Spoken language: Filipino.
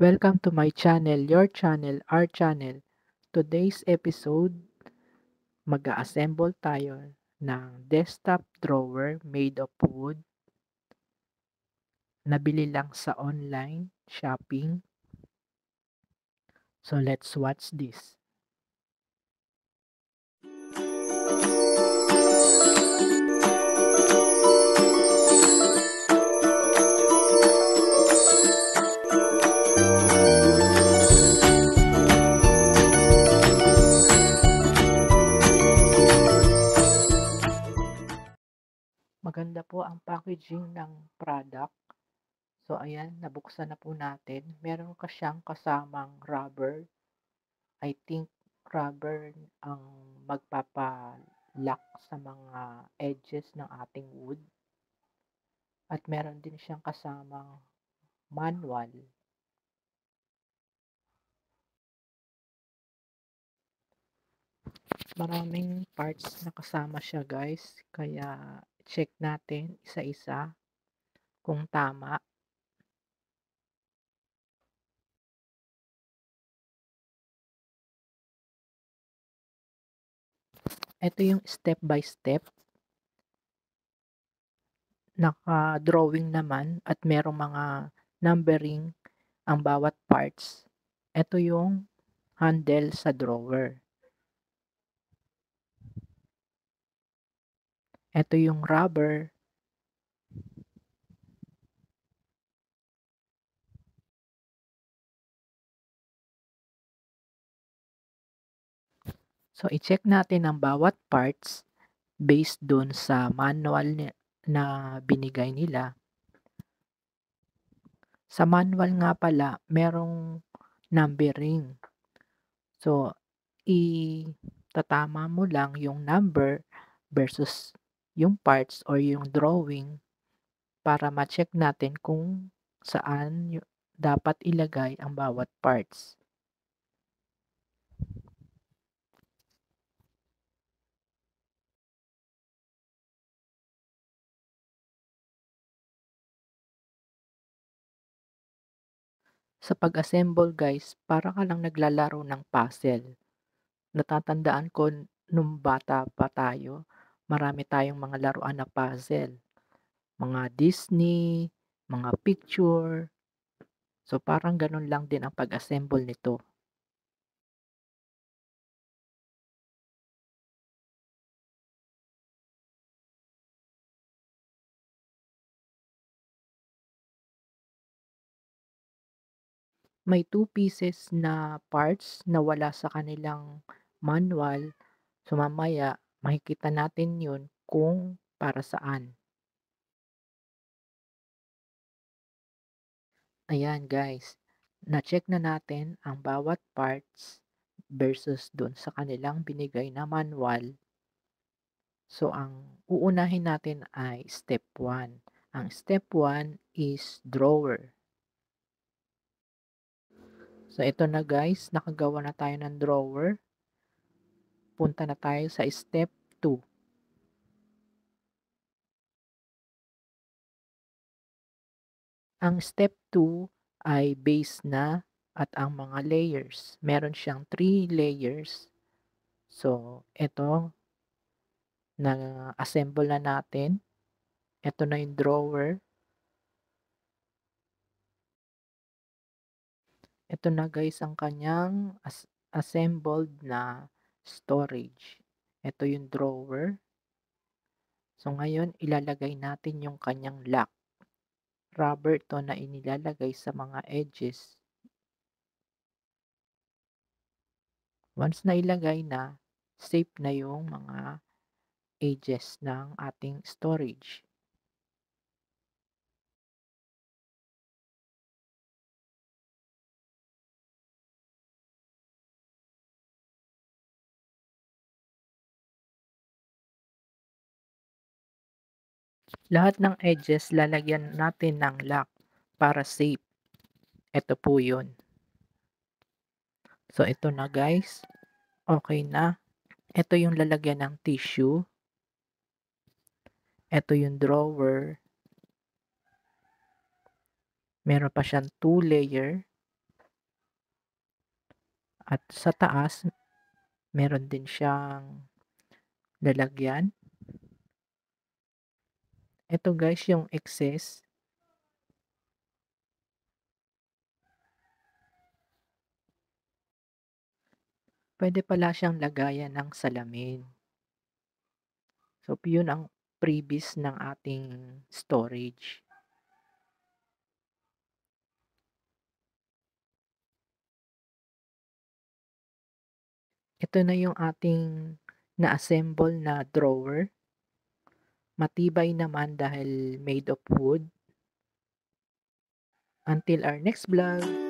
Welcome to my channel, your channel, our channel. Today's episode, mag-assemble tayo ng desktop drawer made of wood. Nabili lang sa online shopping. So let's watch this. Maganda po ang packaging ng product. So, ayan, nabuksan na po natin. Meron ka siyang kasamang rubber. I think rubber ang magpapalock sa mga edges ng ating wood. At meron din siyang kasamang manual. Maraming parts na kasama siya guys. Kaya check natin isa-isa kung tama. Ito yung step by step. Naka-drawing naman at merong mga numbering ang bawat parts. Ito yung handle sa drawer. Ito yung rubber. So, i-check natin ang bawat parts based dun sa manual na binigay nila. Sa manual nga pala, merong numbering. So, i-tatama mo lang yung number versus yung parts or yung drawing para ma-check natin kung saan dapat ilagay ang bawat parts. Sa pag-assemble guys, para ka lang naglalaro ng puzzle. Natatandaan ko nung bata pa tayo, marami tayong mga laruan na puzzle. Mga Disney, mga picture. So parang ganun lang din ang pag-assemble nito. May two pieces na parts na wala sa kanilang manual. So mamaya makikita natin yun kung para saan. Ayan guys, na-check na natin ang bawat parts versus dun sa kanilang binigay na manual. So, ang uunahin natin ay step 1. Ang step 1 is drawer. So, ito na guys, nakagawa na tayo ng drawer. Punta na tayo sa step 2. Ang step 2 ay base na at ang mga layers. Meron siyang 3 layers. So, ito, na-assemble na natin. Ito na yung drawer. Ito na guys ang kanyang as assembled na storage. Ito yung drawer. So, ngayon, ilalagay natin yung kanyang lock. Rubber to na inilalagay sa mga edges. Once na ilagay na, safe na yung mga edges ng ating storage. Lahat ng edges lalagyan natin ng lock para safe. Ito po yun. So, ito na guys. Okay na. Ito yung lalagyan ng tissue. Ito yung drawer. Meron pa siyang two layer. At sa taas, meron din siyang lalagyan. Ito guys, yung excess. Pwede pala siyang lagayan ng salamin. So, yun ang previous ng ating storage. Ito na yung ating na-assemble na drawer matibay naman dahil made of wood. Until our next vlog!